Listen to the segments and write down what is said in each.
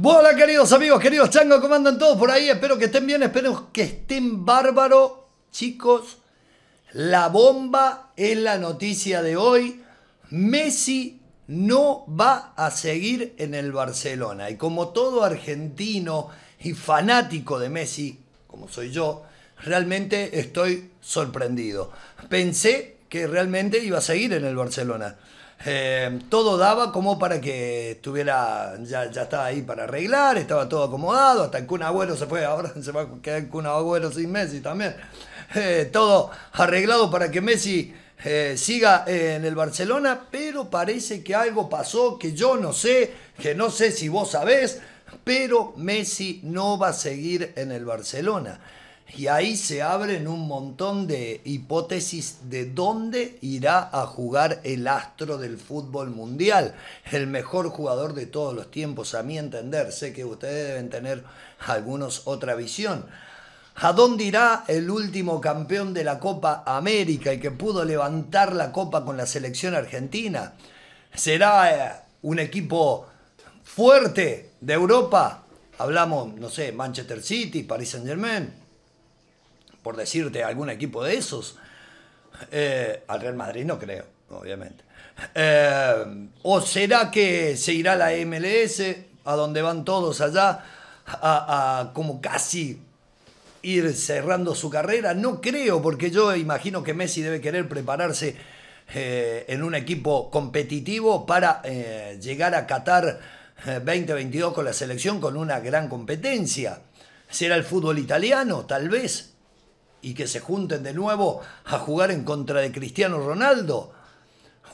Hola queridos amigos, queridos changos, ¿cómo andan todos por ahí? Espero que estén bien, espero que estén bárbaro. Chicos, la bomba es la noticia de hoy. Messi no va a seguir en el Barcelona. Y como todo argentino y fanático de Messi, como soy yo, realmente estoy sorprendido. Pensé que realmente iba a seguir en el Barcelona. Eh, todo daba como para que estuviera, ya, ya estaba ahí para arreglar, estaba todo acomodado, hasta el Kun Agüero se fue, ahora se va a quedar el sin Messi también. Eh, todo arreglado para que Messi eh, siga en el Barcelona, pero parece que algo pasó que yo no sé, que no sé si vos sabés, pero Messi no va a seguir en el Barcelona. Y ahí se abren un montón de hipótesis de dónde irá a jugar el astro del fútbol mundial, el mejor jugador de todos los tiempos, a mi entender. Sé que ustedes deben tener algunos otra visión. ¿A dónde irá el último campeón de la Copa América, y que pudo levantar la Copa con la selección argentina? ¿Será eh, un equipo fuerte de Europa? Hablamos, no sé, Manchester City, Paris Saint Germain, por decirte algún equipo de esos. Eh, al Real Madrid no creo, obviamente. Eh, ¿O será que se irá la MLS, a donde van todos allá, a, como casi ir cerrando su carrera? No creo, porque yo imagino que Messi debe querer prepararse eh, en un equipo competitivo para llegar a Qatar 2022 con la selección con una gran competencia. ¿Será el fútbol italiano? Tal vez y que se junten de nuevo a jugar en contra de Cristiano Ronaldo?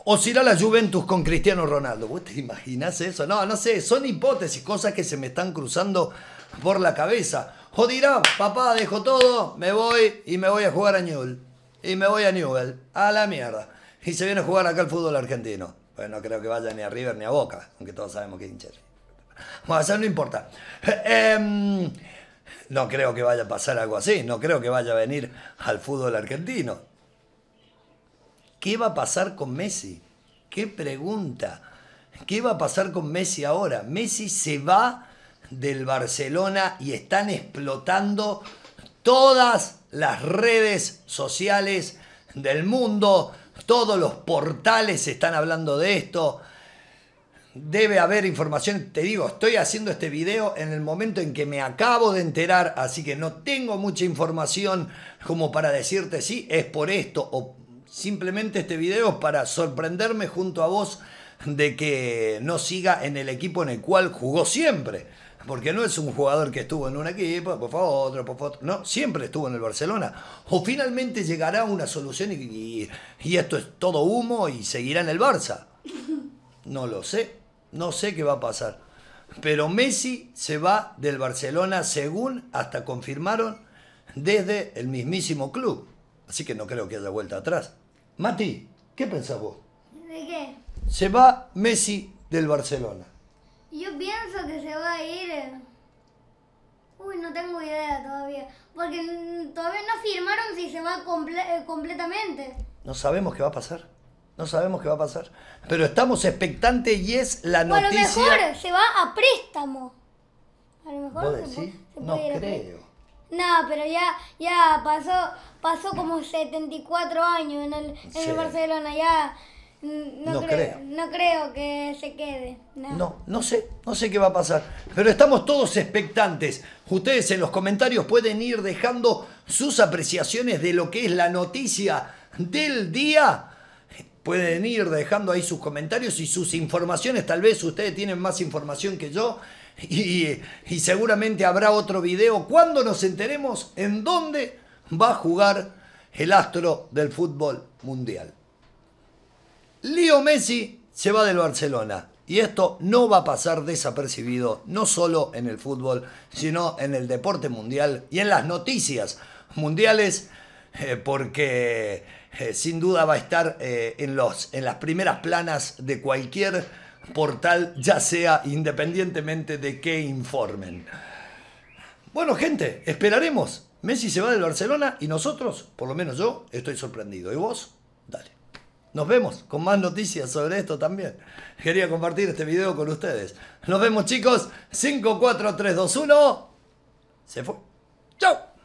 ¿O será la Juventus con Cristiano Ronaldo? ¿Vos te imaginás eso? No, no sé, son hipótesis, cosas que se me están cruzando por la cabeza. O dirá, papá, dejo todo, me voy y me voy a jugar a Newell. Y me voy a Newell, a la mierda. Y se viene a jugar acá el fútbol argentino. Pues no creo que vaya ni a River ni a Boca, aunque todos sabemos que es hincher. Bueno, eso no importa. Eh, no creo que vaya a pasar algo así, no creo que vaya a venir al fútbol argentino. ¿Qué va a pasar con Messi? ¿Qué pregunta? ¿Qué va a pasar con Messi ahora? Messi se va del Barcelona y están explotando todas las redes sociales del mundo, todos los portales están hablando de esto debe haber información. Te digo, estoy haciendo este video en el momento en que me acabo de enterar, así que no tengo mucha información como para decirte si es por esto o simplemente este video es para sorprenderme junto a vos de que no siga en el equipo en el cual jugó siempre. Porque no es un jugador que estuvo en un equipo, por favor, otro, por favor. No, siempre estuvo en el Barcelona. O finalmente llegará una solución y esto es todo humo y seguirá en el Barça. No lo sé. No sé qué va a pasar. Pero Messi se va del Barcelona según hasta confirmaron desde el mismísimo club. Así que no creo que haya vuelta atrás. Mati, ¿qué pensás vos? ¿De qué? Se va Messi del Barcelona. Yo pienso que se va a ir. Uy, no tengo idea todavía. Porque todavía no firmaron si se va eh, completamente. No sabemos qué va a pasar. No sabemos qué va a pasar. Pero estamos expectantes y es la noticia. a lo mejor se va a préstamo. A lo mejor ¿Vos no creo. No, pero ya, ya pasó, pasó como 74 años en el, Barcelona. Ya mm, no, creo, que se quede. No. no, sé, no sé qué va a pasar. Pero estamos todos expectantes. Ustedes en los comentarios pueden ir dejando sus apreciaciones de lo que es la noticia del día pueden ir dejando ahí sus comentarios y sus informaciones. Tal vez ustedes tienen más información que yo y, seguramente habrá otro video cuando nos enteremos en dónde va a jugar el astro del fútbol mundial. Leo Messi se va del Barcelona y esto no va a pasar desapercibido, no solo en el fútbol, sino en el deporte mundial y en las noticias mundiales eh, porque eh, sin duda va a estar eh, en, los, en las primeras planas de cualquier portal, ya sea independientemente de qué informen. Bueno, gente, esperaremos. Messi se va del Barcelona y nosotros, por lo menos yo, estoy sorprendido. ¿Y vos? Dale. Nos vemos con más noticias sobre esto también. Quería compartir este video con ustedes. Nos vemos chicos. 54321. Se fue. ¡Chao!